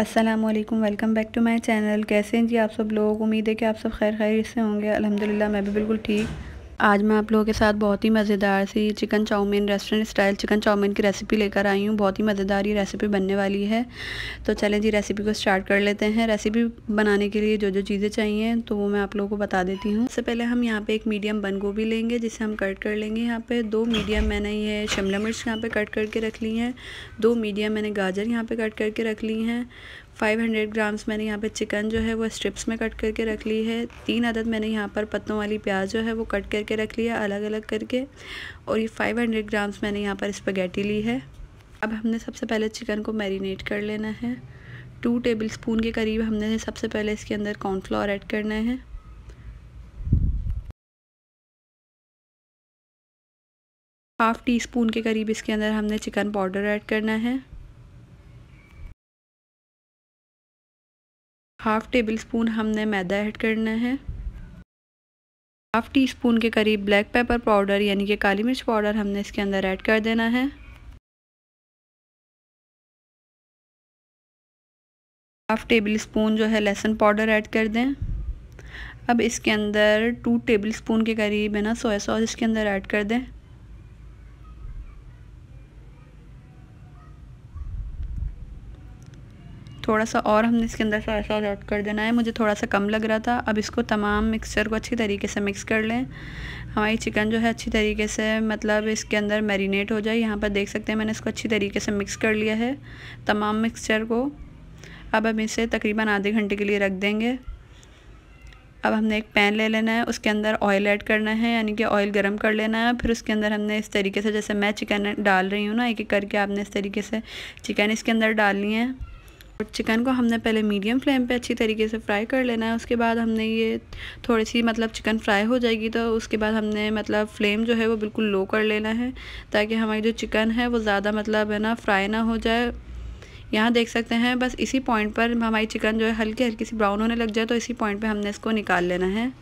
अस्सलाम वालेकुम welcome back to my channel कैसे हैं जी आप सब लोग उम्मीद है कि आप सब खैर खैर से होंगे अल्हम्दुलिल्लाह मैं भी बिल्कुल ठीक आज मैं आप लोगों के साथ बहुत ही मज़ेदार सी chicken chowmein restaurant style chicken chowmein की रेसिपी लेकर आई हूँ बहुत ही मज़ेदार ये रेसिपी बनने वाली है तो चलें जी रेसिपी को स्टार्ट कर लेते हैं रेसिपी बनाने के लिए जो जो चीज़ें चाहिए तो वो मैं आप लोगों को बता देती हूँ सबसे पहले हम यहाँ पर एक मीडियम बन गोभी लेंगे जिसे हम कट कर लेंगे यहाँ पर दो मीडियम मैंने ये शिमला मिर्च यहाँ पर कट करके रख ली हैं दो मीडियम मैंने गाजर यहाँ पर कट करके रख ली हैं 500 ग्राम्स मैंने यहाँ पे चिकन जो है वो स्ट्रिप्स में कट करके रख ली है तीन अदद मैंने यहाँ पर पत्तों वाली प्याज जो है वो कट करके रख लिया है अलग अलग करके और ये 500 ग्राम्स मैंने यहाँ पर स्पगेटी ली है अब हमने सबसे पहले चिकन को मैरिनेट कर लेना है टू टेबल स्पून के करीब हमने सबसे पहले इसके अंदर कॉर्नफ्लावर ऐड करना है हाफ़ टी स्पून के करीब इसके अंदर हमने चिकन पाउडर ऐड करना है हाफ़ टेबल स्पून हमने मैदा ऐड करना है हाफ़ टी स्पून के करीब ब्लैक पेपर पाउडर यानी कि काली मिर्च पाउडर हमने इसके अंदर ऐड कर देना है हाफ़ टेबल स्पून जो है लहसुन पाउडर ऐड कर दें अब इसके अंदर टू टेबल स्पून के करीब है ना सोया सॉस इसके अंदर ऐड कर दें थोड़ा सा और हमने इसके अंदर सोया सॉस ऐड कर देना है मुझे थोड़ा सा कम लग रहा था अब इसको तमाम मिक्सचर को अच्छी तरीके से मिक्स कर लें हमारी चिकन जो है अच्छी तरीके से मतलब इसके अंदर मैरिनेट हो जाए यहाँ पर देख सकते हैं मैंने इसको अच्छी तरीके से मिक्स कर लिया है तमाम मिक्सचर को अब हम इसे तकरीबन आधे घंटे के लिए रख देंगे अब हमने एक पैन ले लेना है उसके अंदर ऑयल ऐड करना है यानी कि ऑयल गर्म कर लेना है फिर उसके अंदर हमने इस तरीके से जैसे मैं चिकन डाल रही हूँ ना एक एक करके आपने इस तरीके से चिकन इसके अंदर डालनी है और चिकन को हमने पहले मीडियम फ्लेम पे अच्छी तरीके से फ्राई कर लेना है उसके बाद हमने ये थोड़ी सी मतलब चिकन फ्राई हो जाएगी तो उसके बाद हमने मतलब फ्लेम जो है वो बिल्कुल लो कर लेना है ताकि हमारी जो चिकन है वो ज़्यादा मतलब है ना फ्राई ना हो जाए यहाँ देख सकते हैं बस इसी पॉइंट पर हमारी चिकन जो है हल्की हल्की सी ब्राउन होने लग जाए तो इसी पॉइंट पर हमने इसको निकाल लेना है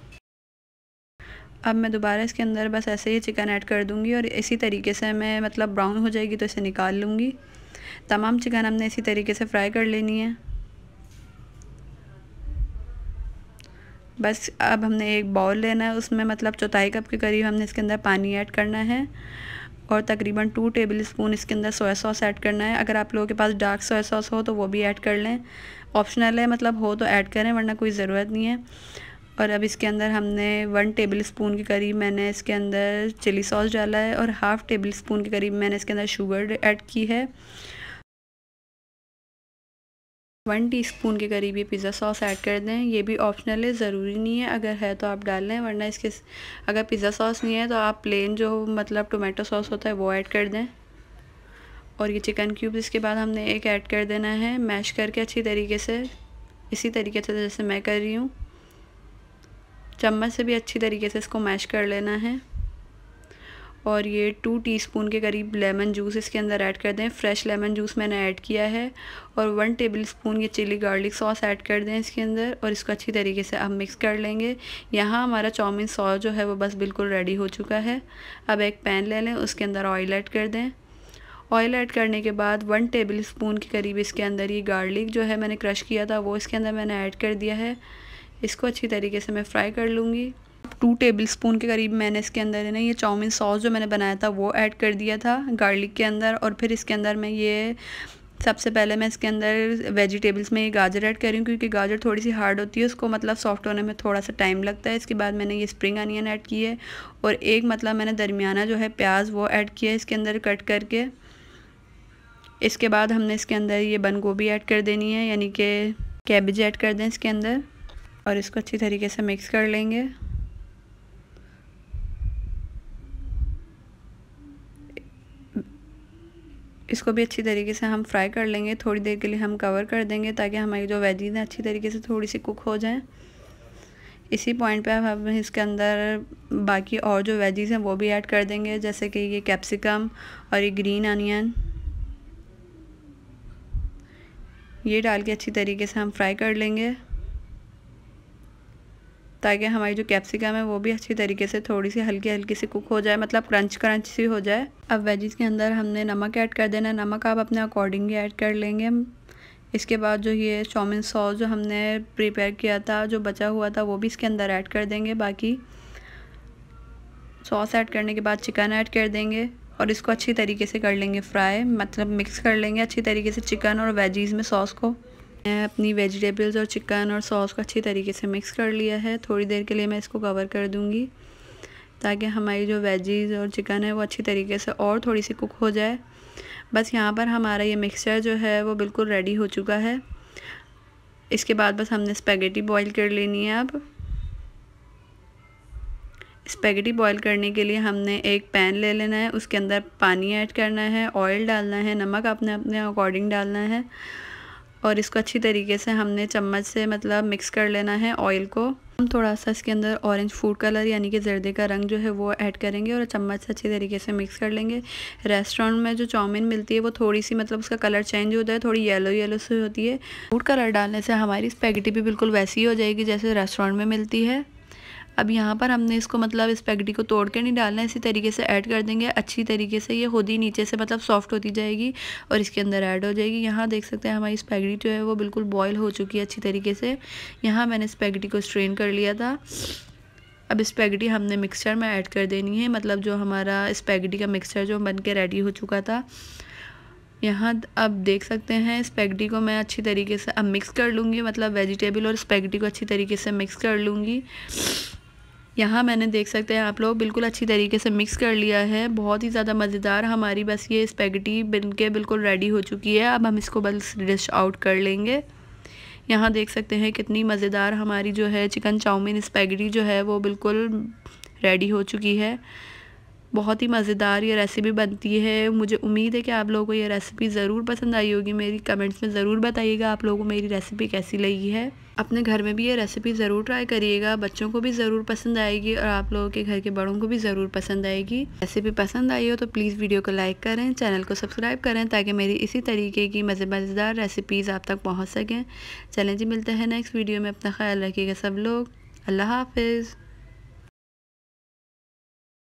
अब मैं दोबारा इसके अंदर बस ऐसे ही चिकन ऐड कर दूँगी और इसी तरीके से मैं मतलब ब्राउन हो जाएगी तो इसे निकाल लूँगी तमाम चिकन हमने इसी तरीके से फ्राई कर लेनी है बस अब हमने एक बाउल लेना है उसमें मतलब चौथाई कप के करीब हमने इसके अंदर पानी ऐड करना है और तकरीबन टू टेबल स्पून इसके अंदर सोया सॉस ऐड करना है अगर आप लोगों के पास डार्क सोया सॉस हो तो वो भी ऐड कर लें ऑप्शनल है मतलब हो तो ऐड करें वरना कोई ज़रूरत नहीं है और अब इसके अंदर हमने वन टेबल स्पून के करीब मैंने इसके अंदर चिली सॉस डाला है और हाफ़ टेबल स्पून के करीब मैंने इसके अंदर शुगर ऐड की है वन टीस्पून के करीब ये पिज़्ज़ा सॉस ऐड कर दें ये भी ऑप्शनल है ज़रूरी नहीं है अगर है तो आप डाल लें वरना इसके अगर पिज़्ज़ा सॉस नहीं है तो आप प्लेन जो मतलब टोमेटो सॉस होता है वो ऐड कर दें और ये चिकन क्यूब इसके बाद हमने एक ऐड कर देना है मैश करके अच्छी तरीके से इसी तरीके से जैसे मैं कर रही हूँ चम्मच से भी अच्छी तरीके से इसको मैश कर लेना है और ये टू टीस्पून के करीब लेमन जूस इसके अंदर ऐड कर दें फ्रेश लेमन जूस मैंने ऐड किया है और वन टेबल स्पून ये चिली गार्लिक सॉस ऐड कर दें इसके अंदर और इसको अच्छी तरीके से अब मिक्स कर लेंगे यहाँ हमारा चाउमीन सॉस जो है वो बस बिल्कुल रेडी हो चुका है अब एक पैन ले लें उसके अंदर ऑयल ऐड कर दें ऑयल ऐड करने के बाद वन टेबल स्पून के करीब इसके अंदर ये गार्लिक जो है मैंने क्रश किया था वो इसके अंदर मैंने ऐड कर दिया है इसको अच्छी तरीके से मैं फ्राई कर लूँगी टू टेबल स्पून के करीब मैंने इसके अंदर है ना ये चाउमीन सॉस जो मैंने बनाया था वो ऐड कर दिया था गार्लिक के अंदर और फिर इसके अंदर मैं ये सबसे पहले मैं इसके अंदर वेजिटेबल्स में ये गाजर ऐड कर रही हूँ क्योंकि गाजर थोड़ी सी हार्ड होती है उसको मतलब सॉफ्ट होने में थोड़ा सा टाइम लगता है इसके बाद मैंने ये स्प्रिंग अनियन ऐड की है और एक मतलब मैंने दरमियाना जो है प्याज वो ऐड किया है इसके अंदर कट करके इसके बाद हमने इसके अंदर ये बंद गोभी ऐड कर देनी है यानी कि कैबेज ऐड कर दें इसके अंदर और इसको अच्छी तरीके से मिक्स कर लेंगे इसको भी अच्छी तरीके से हम फ्राई कर लेंगे थोड़ी देर के लिए हम कवर कर देंगे ताकि हमारी जो वेजीज हैं अच्छी तरीके से थोड़ी सी कुक हो जाएँ इसी पॉइंट पे हम इसके अंदर बाकी और जो वेजीज़ हैं वो भी ऐड कर देंगे जैसे कि ये कैप्सिकम और ये ग्रीन अनियन ये डाल के अच्छी तरीके से हम फ्राई कर लेंगे ताकि हमारी जो कैप्सिकम है वो भी अच्छी तरीके से थोड़ी सी हल्की हल्की सी कुक हो जाए मतलब क्रंच क्रंच सी हो जाए अब वेजिस के अंदर हमने नमक ऐड कर देना नमक आप अपने अकॉर्डिंग ऐड कर लेंगे इसके बाद जो ये चाउमिन सॉस जो हमने प्रिपेयर किया था जो बचा हुआ था वो भी इसके अंदर ऐड कर देंगे बाकी सॉस ऐड करने के बाद चिकन ऐड कर देंगे और इसको अच्छी तरीके से कर लेंगे फ्राई मतलब मिक्स कर लेंगे अच्छी तरीके से चिकन और वेजीज़ में सॉस को मैं अपनी वेजिटेबल्स और चिकन और सॉस को अच्छी तरीके से मिक्स कर लिया है थोड़ी देर के लिए मैं इसको कवर कर दूँगी ताकि हमारी जो वेजीज़ और चिकन है वो अच्छी तरीके से और थोड़ी सी कुक हो जाए बस यहाँ पर हमारा ये मिक्सचर जो है वो बिल्कुल रेडी हो चुका है इसके बाद बस हमने स्पेगेटी बॉईल कर लेनी है अब स्पेगेटी बॉईल करने के लिए हमने एक पैन ले लेना है उसके अंदर पानी ऐड करना है ऑयल डालना है नमक अपने अपने अकॉर्डिंग डालना है और इसको अच्छी तरीके से हमने चम्मच से मतलब मिक्स कर लेना है ऑयल को हम थोड़ा सा इसके अंदर ऑरेंज फूड कलर यानी कि जर्दे का रंग जो है वो ऐड करेंगे और चम्मच से अच्छी तरीके से मिक्स कर लेंगे रेस्टोरेंट में जो चाउमीन मिलती है वो थोड़ी सी मतलब उसका कलर चेंज होता है थोड़ी येलो येलो सी होती है फूड कलर डालने से हमारी स्पैगेटी भी बिल्कुल वैसी हो जाएगी जैसे रेस्टोरेंट में मिलती है अब यहाँ पर हमने इसको मतलब इस पैकेट को तोड़ के नहीं डालना इसी तरीके से ऐड कर देंगे अच्छी तरीके से ये खुद ही नीचे से मतलब सॉफ्ट होती जाएगी और इसके अंदर ऐड हो जाएगी यहाँ देख सकते हैं हमारी स्पेगेटी जो है वो बिल्कुल बॉयल हो चुकी है अच्छी तरीके से यहाँ मैंने स्पेगेटी को स्ट्रेन कर लिया था अब स्पेगेटी हमने मिक्सचर में ऐड कर देनी है मतलब जो हमारा स्पेगेटी का मिक्सचर जो बन के रेडी हो चुका था यहाँ अब देख सकते हैं स्पेगेटी को मैं अच्छी तरीके से अब मिक्स कर लूँगी मतलब वेजिटेबल और स्पेगेटी को अच्छी तरीके से मिक्स कर लूँगी यहाँ मैंने देख सकते हैं आप लोग बिल्कुल अच्छी तरीके से मिक्स कर लिया है बहुत ही ज़्यादा मज़ेदार हमारी बस ये स्पेगटी बन के बिल्कुल रेडी हो चुकी है अब हम इसको बस डिश आउट कर लेंगे यहाँ देख सकते हैं कितनी मज़ेदार हमारी जो है चिकन चाउमीन स्पेगेटी जो है वो बिल्कुल रेडी हो चुकी है बहुत ही मज़ेदार ये रेसिपी बनती है मुझे उम्मीद है कि आप लोगों को ये रेसिपी ज़रूर पसंद आई होगी मेरी कमेंट्स में ज़रूर बताइएगा आप लोगों को मेरी रेसिपी कैसी लगी है अपने घर में भी ये रेसिपी ज़रूर ट्राई करिएगा बच्चों को भी ज़रूर पसंद आएगी और आप लोगों के घर के बड़ों को भी ज़रूर पसंद आएगी रेसिपी पसंद आई हो तो प्लीज़ वीडियो को लाइक करें चैनल को सब्सक्राइब करें ताकि मेरी इसी तरीके की मज़े मज़ेदार रेसिपीज़ आप तक पहुँच सकें चलें जी मिलते हैं नेक्स्ट वीडियो में अपना ख्याल रखिएगा सब लोग अल्लाह हाफिज़